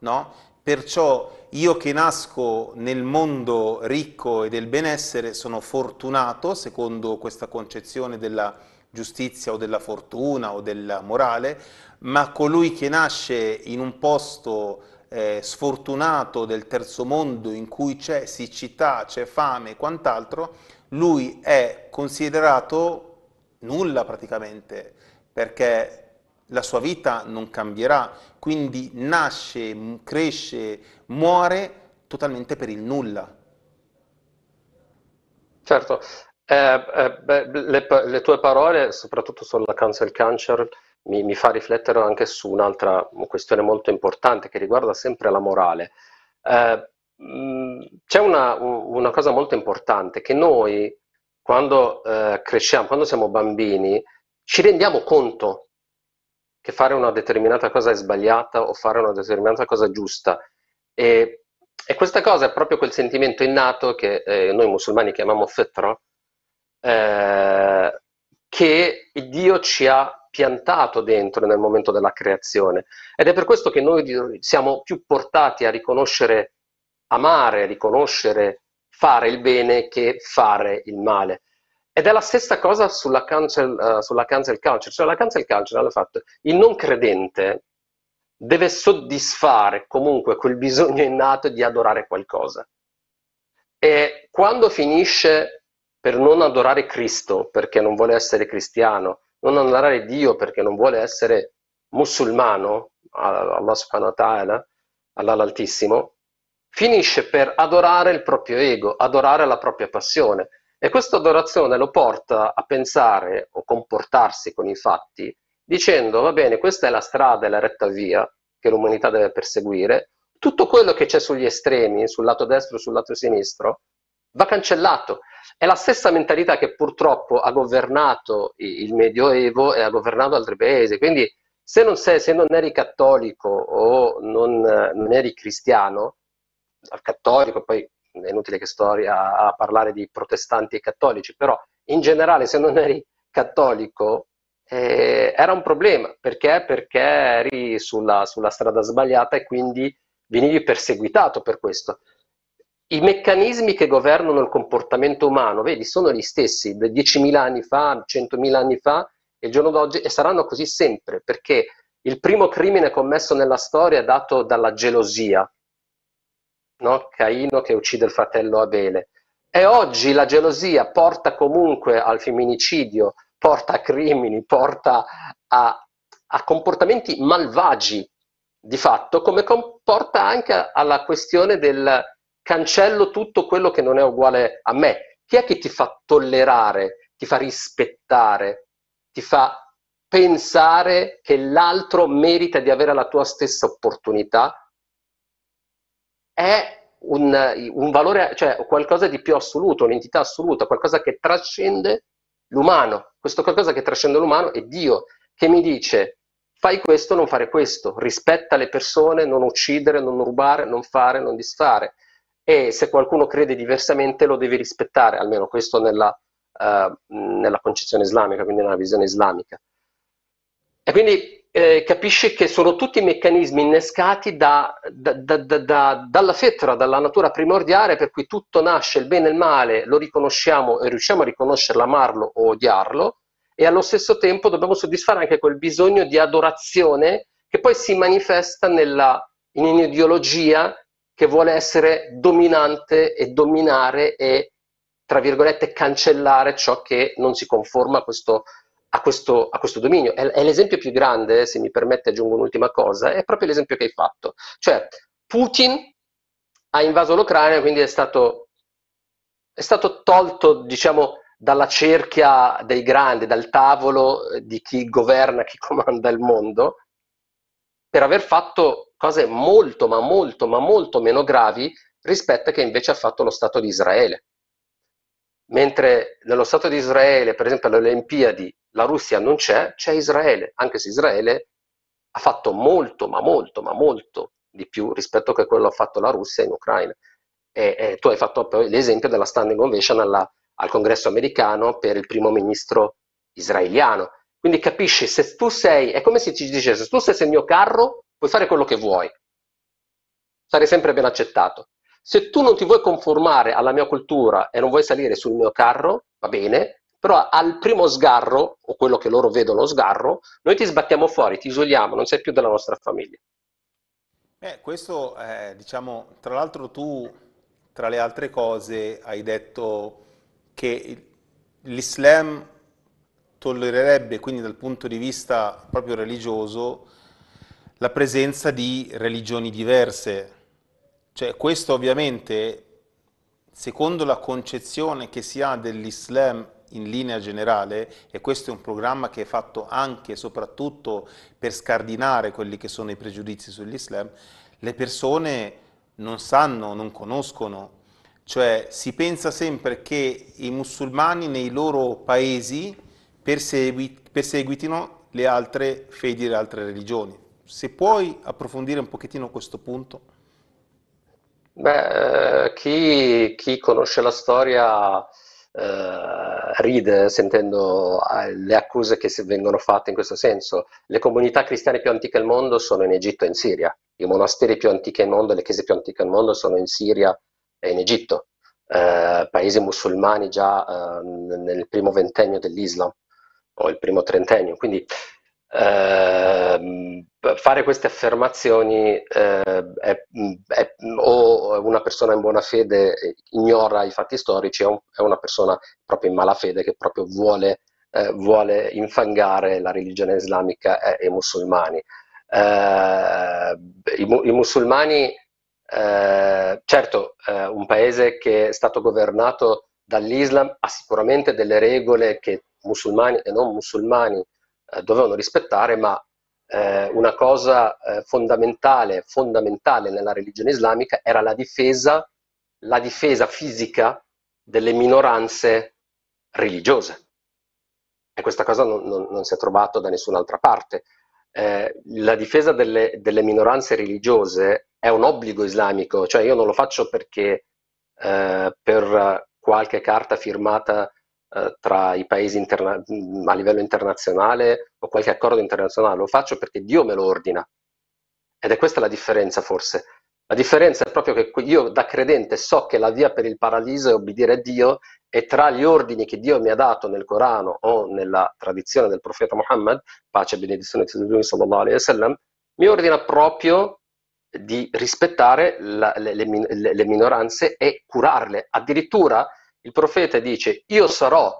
no? Perciò io che nasco nel mondo ricco e del benessere sono fortunato, secondo questa concezione della giustizia o della fortuna o della morale, ma colui che nasce in un posto eh, sfortunato del terzo mondo in cui c'è siccità, c'è fame e quant'altro, lui è considerato nulla praticamente, perché la sua vita non cambierà, quindi nasce, cresce, muore totalmente per il nulla. Certo, eh, eh, beh, le, le, tue parole, soprattutto sulla cancel cancer, mi, mi, fa riflettere anche su un'altra questione molto importante che riguarda sempre la morale. Eh, c'è una, una, cosa molto importante che noi, quando eh, cresciamo, quando siamo bambini, ci rendiamo conto che fare una determinata cosa è sbagliata o fare una determinata cosa giusta. E, e questa cosa è proprio quel sentimento innato che eh, noi musulmani chiamiamo fetro, eh, che Dio ci ha piantato dentro nel momento della creazione. Ed è per questo che noi siamo più portati a riconoscere, amare, riconoscere, fare il bene che fare il male. Ed è la stessa cosa sulla cancel, uh, sulla cancel culture, cioè la cancel culture ha fatto il non credente deve soddisfare comunque quel bisogno innato di adorare qualcosa. E quando finisce per non adorare Cristo perché non vuole essere cristiano, non adorare Dio perché non vuole essere musulmano, Allah subhanahu wa ta'ala, Allah l'Altissimo, finisce per adorare il proprio ego, adorare la propria passione, e questa adorazione lo porta a pensare o comportarsi con i fatti, dicendo, va bene, questa è la strada, è la retta via che l'umanità deve perseguire, tutto quello che c'è sugli estremi, sul lato destro e sul lato sinistro, va cancellato. È la stessa mentalità che purtroppo ha governato il Medioevo e ha governato altri paesi. Quindi se non, sei, se non eri cattolico o non, non eri cristiano, cattolico, poi è inutile che storia a, a parlare di protestanti e cattolici, però in generale se non eri cattolico eh, era un problema perché? perché eri sulla, sulla, strada sbagliata e quindi venivi perseguitato per questo. I meccanismi che governano il comportamento umano, vedi, sono gli stessi 10.000 anni fa, 100.000 anni fa e il giorno d'oggi e saranno così sempre perché il primo crimine commesso nella storia è dato dalla gelosia, no? Caino che uccide il fratello Abele. E oggi la gelosia porta comunque al femminicidio, porta a crimini, porta a, a comportamenti malvagi di fatto, come comporta anche alla questione del cancello tutto quello che non è uguale a me. Chi è che ti fa tollerare, ti fa rispettare, ti fa pensare che l'altro merita di avere la tua stessa opportunità è un, un valore, cioè qualcosa di più assoluto, un'entità assoluta, qualcosa che trascende l'umano. Questo qualcosa che trascende l'umano è Dio, che mi dice fai questo, non fare questo, rispetta le persone, non uccidere, non rubare, non fare, non disfare. E se qualcuno crede diversamente lo devi rispettare, almeno questo nella, uh, nella concezione islamica, quindi nella visione islamica. E quindi eh, capisce che sono tutti meccanismi innescati da, da, da, dalla fetra, dalla natura primordiale, per cui tutto nasce, il bene e il male, lo riconosciamo e riusciamo a riconoscerlo, amarlo o odiarlo, e allo stesso tempo dobbiamo soddisfare anche quel bisogno di adorazione che poi si manifesta nella, in un'ideologia che vuole essere dominante e dominare e, tra virgolette, cancellare ciò che non si conforma a questo a questo, a questo dominio. È, è, l'esempio più grande, se mi permette aggiungo un'ultima cosa, è proprio l'esempio che hai fatto. Cioè, Putin ha invaso l'Ucraina, quindi è stato, è stato tolto, diciamo, dalla cerchia dei grandi, dal tavolo eh, di chi governa, chi [LAUGHS] comanda il mondo, per aver fatto cose molto, ma molto, ma molto meno gravi rispetto a che invece ha fatto lo Stato di Israele. Mentre nello Stato di Israele, per esempio alle Olimpiadi, la Russia non c'è, c'è Israele, anche se Israele ha fatto molto, ma molto, ma molto di più rispetto a quello che ha fatto la Russia in Ucraina. E, e tu hai fatto l'esempio della standing ovation alla, al congresso americano per il primo ministro israeliano. Quindi capisci, se tu sei, è come se ci dicesse, se tu sei il mio carro, puoi fare quello che vuoi, sarai sempre ben accettato. Se tu non ti vuoi conformare alla mia cultura e non vuoi salire sul mio carro, va bene, però al primo sgarro, o quello che loro vedono sgarro, noi ti sbattiamo fuori, ti isoliamo, non sei più della nostra famiglia. Eh, questo, è, diciamo, tra l'altro tu, tra le altre cose, hai detto che l'Islam tollererebbe, quindi dal punto di vista proprio religioso, la presenza di religioni diverse. Cioè, questo ovviamente, secondo la concezione che si ha dell'Islam in linea generale, e questo è un programma che è fatto anche e soprattutto per scardinare quelli che sono i pregiudizi sull'Islam, le persone non sanno, non conoscono, cioè si pensa sempre che i musulmani nei loro paesi perseguitino le altre fedi e le altre religioni. Se puoi approfondire un pochettino questo punto. Beh, eh, chi, chi conosce la storia eh, ride sentendo eh, le accuse che vengono fatte in questo senso. Le comunità cristiane più antiche al mondo sono in Egitto e in Siria, i monasteri più antichi al mondo, le chiese più antiche al mondo sono in Siria e in Egitto, eh, paesi musulmani già eh, nel primo ventennio dell'Islam o il primo trentennio. Quindi eh, fare queste affermazioni eh, è, è, o una persona in buona fede ignora i fatti storici o è una persona proprio in malafede che proprio vuole, eh, vuole infangare la religione islamica eh, e, i musulmani. Ehm, I, i, musulmani, eh, certo, eh, un paese che è stato governato dall'Islam ha sicuramente delle regole che musulmani e non musulmani eh, dovevano rispettare, ma eh, una cosa eh, fondamentale, fondamentale nella religione islamica era la difesa, la difesa fisica delle minoranze religiose. E questa cosa non, non, non si è trovata da nessun'altra parte. Eh, la difesa delle, delle, minoranze religiose è un obbligo islamico, cioè io non lo faccio perché eh, per qualche carta firmata eh, tra i paesi interna- a livello internazionale o qualche accordo internazionale, lo faccio perché Dio me lo ordina. Ed è questa la differenza forse. La differenza è proprio che io da credente so che la via per il paradiso è obbedire a Dio e tra gli ordini che Dio mi ha dato nel Corano o nella tradizione del profeta Muhammad, pace e benedizione di Dio sallallahu alaihi sallam, mi ordina proprio di rispettare la, le, le, le, minoranze e curarle. Addirittura il profeta dice, io sarò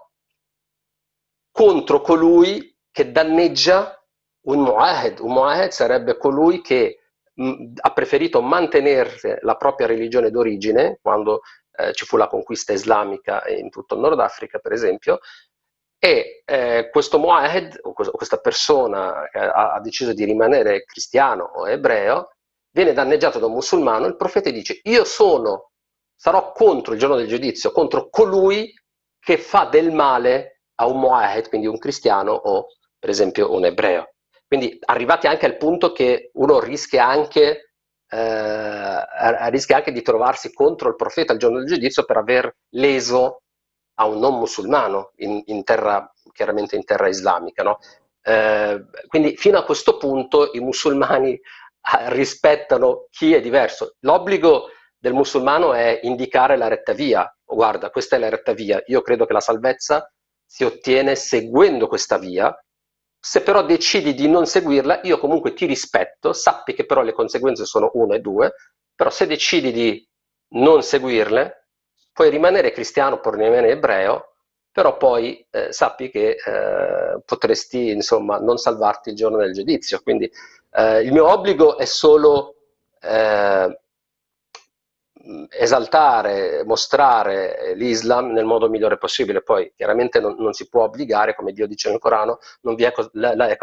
contro colui che danneggia un mu'ahed. Un mu'ahed sarebbe colui che mh, mm, ha preferito mantenere la propria religione d'origine, quando eh, ci fu la conquista islamica in tutto il Nord Africa, per esempio, e eh, questo mu'ahed, o questa persona che ha, ha deciso di rimanere cristiano o ebreo, viene danneggiato da un musulmano, il profeta dice, io sono sarò contro il giorno del giudizio, contro colui che fa del male a un mu'ahed, quindi un cristiano o per esempio un ebreo. Quindi arrivati anche al punto che uno rischia anche, eh, rischia anche di trovarsi contro il profeta il giorno del giudizio per aver leso a un non musulmano, in, in terra, chiaramente in terra islamica. No? Eh, quindi fino a questo punto i musulmani eh, rispettano chi è diverso. L'obbligo del musulmano è indicare la retta via. Guarda, questa è la retta via. Io credo che la salvezza si ottiene seguendo questa via. Se però decidi di non seguirla, io comunque ti rispetto, sappi che però le conseguenze sono una e due, però se decidi di non seguirle, puoi rimanere cristiano, puoi rimanere ebreo, però poi eh, sappi che eh, potresti insomma non salvarti il giorno del giudizio. Quindi eh, il mio obbligo è solo eh, esaltare, mostrare eh, l'Islam nel modo migliore possibile. Poi chiaramente non, non, si può obbligare, come Dio dice nel Corano, non vi è, la, la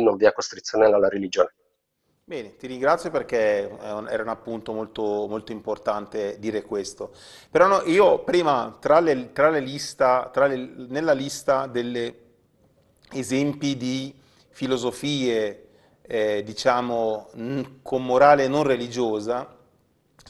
non vi è costrizione alla religione. Bene, ti ringrazio perché era un appunto molto, molto importante dire questo. Però no, io prima, tra le, tra le lista, tra le, nella lista degli esempi di filosofie, eh, diciamo, con morale non religiosa,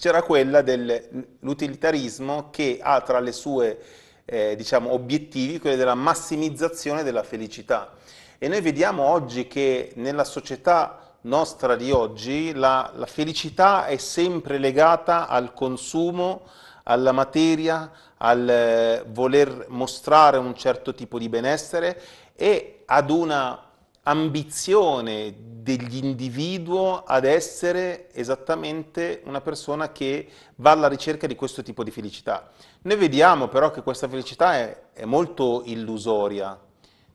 c'era quella dell'utilitarismo che ha tra le sue eh, diciamo, obiettivi quelli della massimizzazione della felicità. E noi vediamo oggi che nella società nostra di oggi la, la felicità è sempre legata al consumo, alla materia, al eh, voler mostrare un certo tipo di benessere e ad una ambizione dell'individuo ad essere esattamente una persona che va alla ricerca di questo tipo di felicità. Noi vediamo però che questa felicità è, è molto illusoria,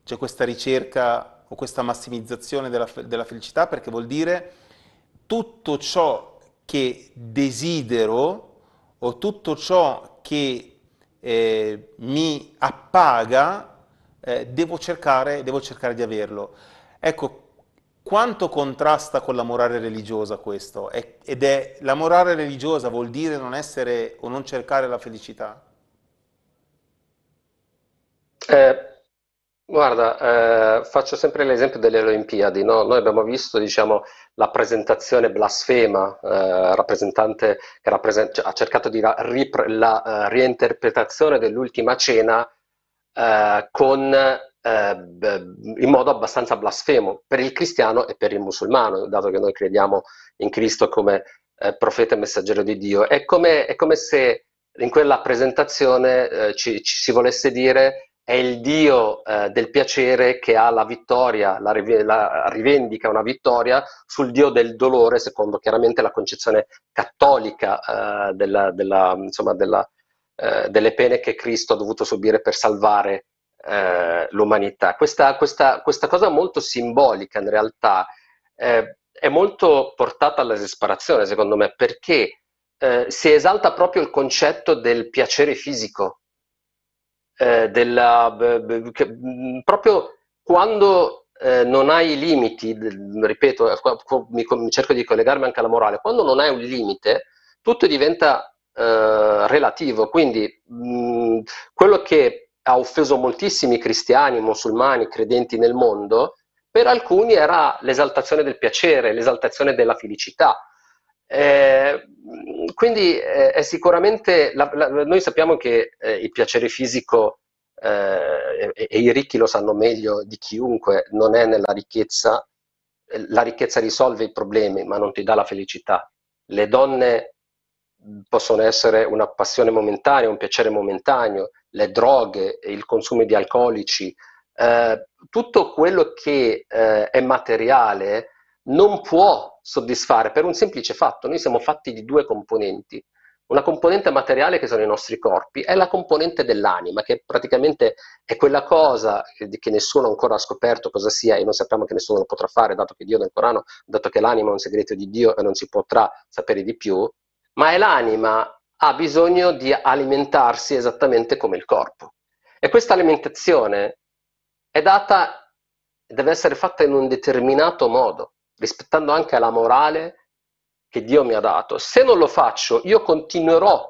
c'è questa ricerca o questa massimizzazione della, della felicità perché vuol dire tutto ciò che desidero o tutto ciò che eh, mi appaga eh, devo, cercare, devo cercare di averlo. Ecco, quanto contrasta con la morale religiosa questo? Ed è la morale religiosa vuol dire non essere o non cercare la felicità? Eh, guarda, eh, faccio sempre l'esempio delle Olimpiadi. No? Noi abbiamo visto diciamo, la presentazione blasfema, eh, rappresentante che rappresent- cioè, ha cercato di ra- ripre- la uh, reinterpretazione dell'ultima cena eh, con Ehm, in modo abbastanza blasfemo per il cristiano e per il musulmano, dato che noi crediamo in Cristo come eh, profeta e messaggero di Dio. È come, è come se in quella presentazione eh, ci, ci, si volesse dire è il Dio eh, del piacere che ha la vittoria, la, la, rivendica una vittoria sul Dio del dolore, secondo chiaramente la concezione cattolica eh, della, della, insomma, della, eh, delle pene che Cristo ha dovuto subire per salvare eh, l'umanità. Questa, questa, questa, cosa molto simbolica in realtà eh, è molto portata all'esasperazione, secondo me, perché eh, si esalta proprio il concetto del piacere fisico, eh, della, che, mm, proprio quando eh, non hai limiti, ripeto, eh, mi, cerco di collegarmi anche alla morale, quando non hai un limite, tutto diventa relativo, quindi mh, mm, quello che ha offeso moltissimi cristiani, musulmani, credenti nel mondo, per alcuni era l'esaltazione del piacere, l'esaltazione della felicità. Eh, quindi eh, è sicuramente, la, la, noi sappiamo che eh, il piacere fisico eh, e, e, i ricchi lo sanno meglio di chiunque, non è nella ricchezza, la ricchezza risolve i problemi ma non ti dà la felicità. Le donne mm, possono essere una passione momentanea, un piacere momentaneo, le droghe, il consumo di alcolici, eh, tutto quello che eh, è materiale non può soddisfare per un semplice fatto. Noi siamo fatti di due componenti. Una componente materiale che sono i nostri corpi e la componente dell'anima, che praticamente è quella cosa eh, che nessuno ancora ha scoperto cosa sia e non sappiamo che nessuno lo potrà fare, dato che Dio nel Corano, dato che l'anima è un segreto di Dio e non si potrà sapere di più, ma è l'anima ha bisogno di alimentarsi esattamente come il corpo. E questa alimentazione è data, deve essere fatta in un determinato modo, rispettando anche la morale che Dio mi ha dato. Se non lo faccio, io continuerò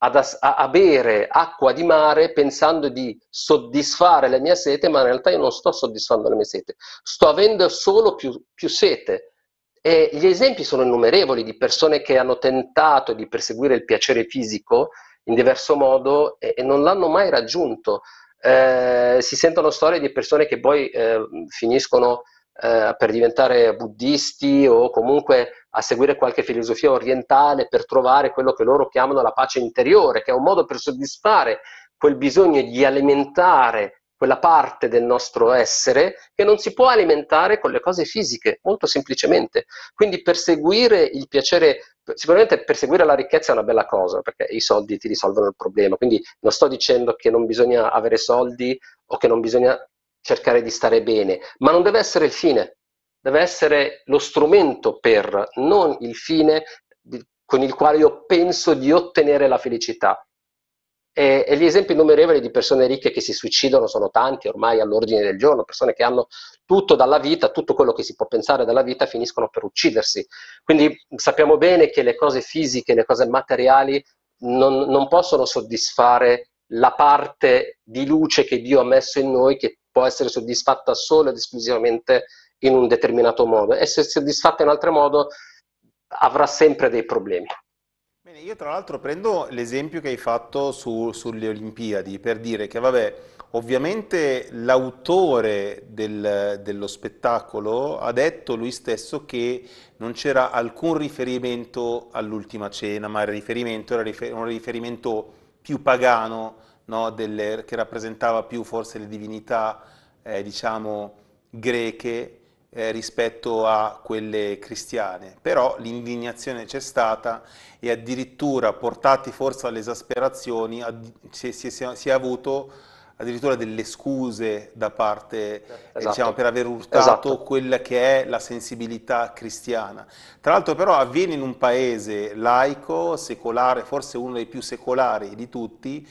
ad as- a bere acqua di mare pensando di soddisfare la mia sete, ma in realtà io non sto soddisfando la mia sete, sto avendo solo più, più sete, e gli esempi sono innumerevoli di persone che hanno tentato di perseguire il piacere fisico in diverso modo e, e non l'hanno mai raggiunto. Eh, si sentono storie di persone che poi eh, finiscono eh, per diventare buddisti o comunque a seguire qualche filosofia orientale per trovare quello che loro chiamano la pace interiore, che è un modo per soddisfare quel bisogno di alimentare quella parte del nostro essere che non si può alimentare con le cose fisiche, molto semplicemente. Quindi perseguire il piacere, sicuramente perseguire la ricchezza è una bella cosa, perché i soldi ti risolvono il problema, quindi non sto dicendo che non bisogna avere soldi o che non bisogna cercare di stare bene, ma non deve essere il fine, deve essere lo strumento per, non il fine con il quale io penso di ottenere la felicità. E, e, gli esempi innumerevoli di persone ricche che si suicidano sono tanti ormai all'ordine del giorno, persone che hanno tutto dalla vita, tutto quello che si può pensare dalla vita finiscono per uccidersi. Quindi sappiamo bene che le cose fisiche, le cose materiali non, non possono soddisfare la parte di luce che Dio ha messo in noi che può essere soddisfatta solo ed esclusivamente in un determinato modo e se soddisfatta in un altro modo avrà sempre dei problemi. Bene, io tra l'altro prendo l'esempio che hai fatto su, sulle Olimpiadi per dire che, vabbè, ovviamente l'autore del, dello spettacolo ha detto lui stesso che non c'era alcun riferimento all'ultima cena, ma il riferimento era rifer un riferimento più pagano, no, delle, che rappresentava più forse le divinità, eh, diciamo, greche eh, rispetto a quelle cristiane, però l'indignazione c'è stata e addirittura portati forse all'esasperazione si, si, si, è avuto addirittura delle scuse da parte, eh, esatto. eh, diciamo, per aver urtato esatto. quella che è la sensibilità cristiana. Tra l'altro però avviene in un paese laico, secolare, forse uno dei più secolari di tutti,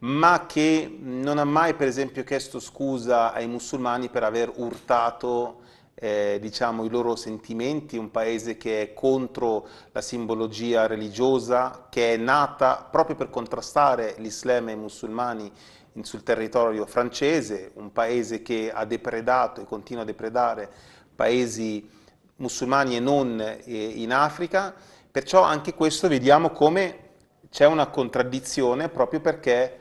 ma che non ha mai per esempio chiesto scusa ai musulmani per aver urtato eh, diciamo, i loro sentimenti, un paese che è contro la simbologia religiosa, che è nata proprio per contrastare l'Islam e i musulmani sul territorio francese, un paese che ha depredato e continua a depredare paesi musulmani e non eh, in Africa, perciò anche questo vediamo come c'è una contraddizione proprio perché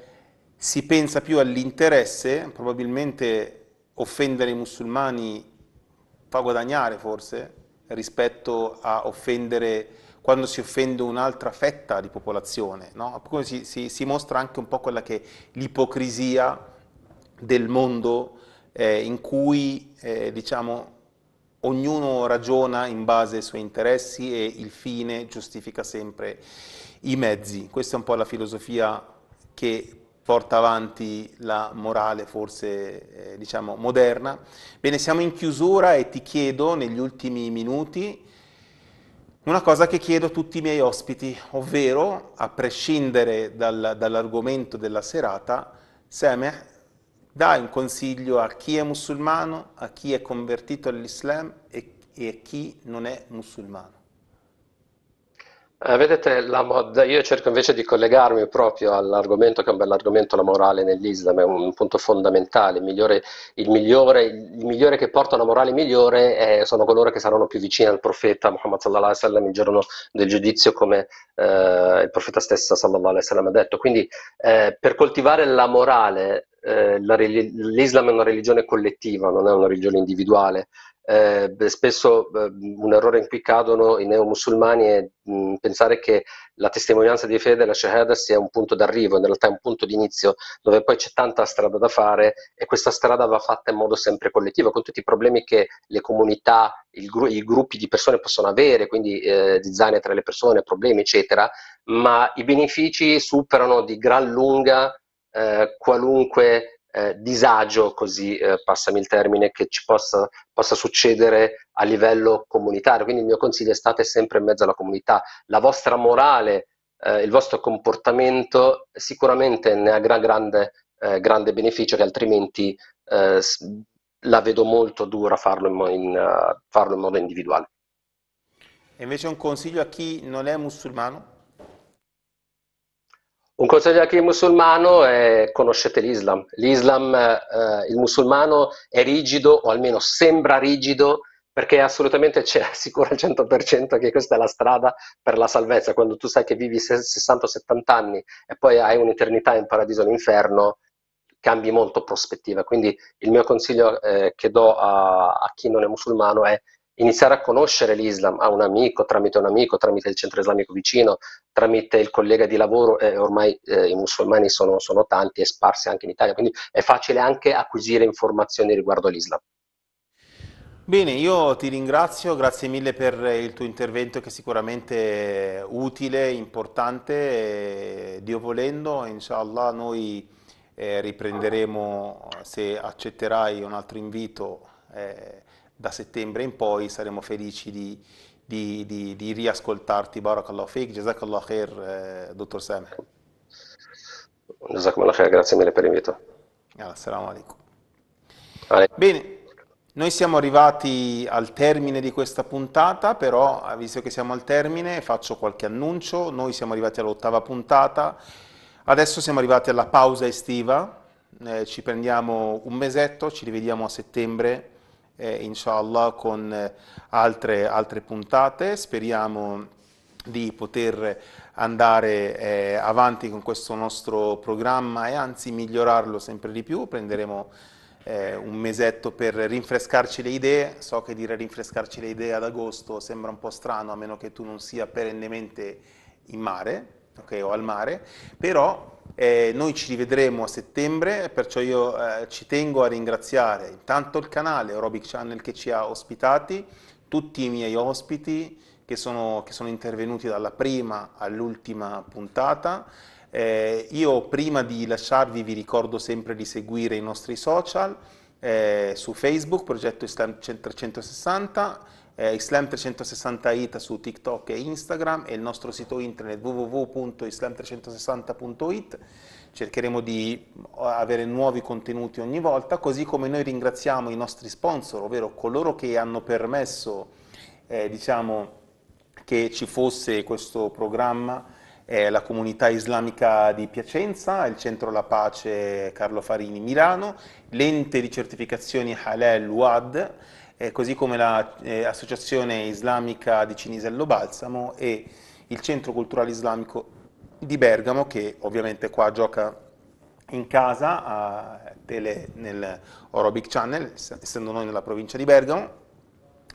si pensa più all'interesse, probabilmente offendere i musulmani fa guadagnare forse rispetto a offendere quando si offende un'altra fetta di popolazione, no? si, si, si, mostra anche un po' quella che è l'ipocrisia del mondo eh, in cui eh, diciamo, ognuno ragiona in base ai suoi interessi e il fine giustifica sempre i mezzi. Questa è un po' la filosofia che porta avanti la morale forse eh, diciamo moderna. Bene, siamo in chiusura e ti chiedo negli ultimi minuti una cosa che chiedo a tutti i miei ospiti, ovvero, a prescindere dal, dall'argomento della serata, Semeh, dai un consiglio a chi è musulmano, a chi è convertito all'Islam e, e a chi non è musulmano. Eh, vedete, la, io cerco invece di collegarmi proprio all'argomento che è un bell'argomento, la morale nell'Islam, è un punto fondamentale, il migliore, il migliore, il migliore che porta una morale migliore è, sono coloro che saranno più vicini al profeta Muhammad sallallahu alaihi wasallam il giorno del giudizio come eh, il profeta stesso sallallahu alaihi wasallam ha detto. Quindi eh, per coltivare la morale, eh, la, l'Islam è una religione collettiva, non è una religione individuale, eh, spesso eh, un errore in cui cadono i neomusulmani è mh, mm, pensare che la testimonianza di fede, la shahada, sia un punto d'arrivo, in realtà è un punto d'inizio, dove poi c'è tanta strada da fare e questa strada va fatta in modo sempre collettivo, con tutti i problemi che le comunità, gru- i gruppi di persone possono avere, quindi eh, zizzanie tra le persone, problemi, eccetera, ma i benefici superano di gran lunga eh, qualunque eh, disagio, così eh, passami il termine, che ci possa, possa, succedere a livello comunitario. Quindi il mio consiglio è state sempre in mezzo alla comunità. La vostra morale, eh, il vostro comportamento sicuramente ne avrà grande, eh, grande beneficio che altrimenti eh, la vedo molto dura farlo in, in, uh, farlo in modo individuale. E invece un consiglio a chi non è musulmano? Un consiglio a chi è musulmano è conoscete l'Islam. L'Islam, eh, il musulmano è rigido, o almeno sembra rigido, perché assolutamente c'è [LAUGHS] sicuro al 100% che questa è la strada per la salvezza. Quando tu sai che vivi 60-70 anni e poi hai un'eternità in paradiso o all'inferno, cambi molto prospettiva. Quindi il mio consiglio eh, che do a, a chi non è musulmano è iniziare a conoscere l'Islam a un amico, tramite un amico, tramite il centro islamico vicino, tramite il collega di lavoro, eh, ormai eh, i musulmani sono, sono tanti e sparsi anche in Italia, quindi è facile anche acquisire informazioni riguardo l'Islam. Bene, io ti ringrazio, grazie mille per il tuo intervento che è sicuramente utile, importante, Dio volendo, inshallah noi eh, riprenderemo, se accetterai un altro invito, eh, da settembre in poi saremo felici di, di, di, di riascoltarti. Barakallah Fik, Jazakallah Khair, eh, dottor Seme. Jazakallah Khair, grazie mille per l'invito. Assalamu alaikum. Ale. Bene. Noi siamo arrivati al termine di questa puntata, però eh, visto che siamo al termine faccio qualche annuncio. Noi siamo arrivati all'ottava puntata, adesso siamo arrivati alla pausa estiva, eh, ci prendiamo un mesetto, ci rivediamo a settembre eh, inshallah con eh, altre, altre puntate, speriamo di poter andare eh, avanti con questo nostro programma e anzi migliorarlo sempre di più, prenderemo eh, un mesetto per rinfrescarci le idee, so che dire rinfrescarci le idee ad agosto sembra un po' strano a meno che tu non sia perennemente in mare okay, o al mare, però eh, noi ci rivedremo a settembre, perciò io eh, ci tengo a ringraziare intanto il canale Aerobic Channel che ci ha ospitati, tutti i miei ospiti che sono, che sono intervenuti dalla prima all'ultima puntata. Eh, io prima di lasciarvi vi ricordo sempre di seguire i nostri social, eh, su Facebook, Progetto Islam 360, eh, Islam360it su TikTok e Instagram e il nostro sito internet www.islam360.it. Cercheremo di avere nuovi contenuti ogni volta, così come noi ringraziamo i nostri sponsor, ovvero coloro che hanno permesso eh, diciamo, che ci fosse questo programma la comunità islamica di Piacenza, il Centro La Pace Carlo Farini Milano, l'ente di certificazioni Halal UAD, eh, così come l'Associazione eh, Islamica di Cinisello Balsamo e il Centro Culturale Islamico di Bergamo, che ovviamente qua gioca in casa a tele nel Orobic Channel, essendo noi nella provincia di Bergamo.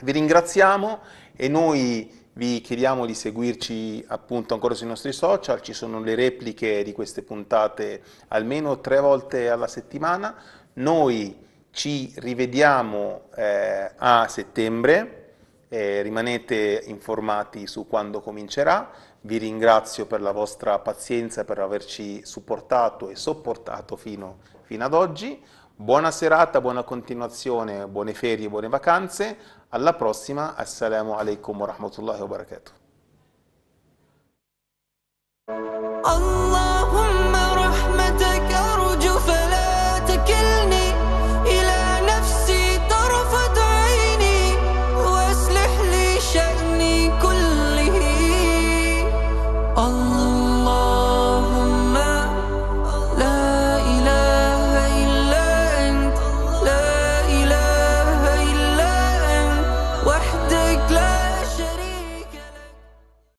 Vi ringraziamo e noi vi chiediamo di seguirci appunto ancora sui nostri social, ci sono le repliche di queste puntate almeno tre volte alla settimana. Noi ci rivediamo eh, a settembre, eh, rimanete informati su quando comincerà, vi ringrazio per la vostra pazienza, per averci supportato e sopportato fino, fino ad oggi, buona serata, buona continuazione, buone ferie, buone vacanze, alla prossima, assalamu alaikum wa rahmatullahi wa barakatuh. Allah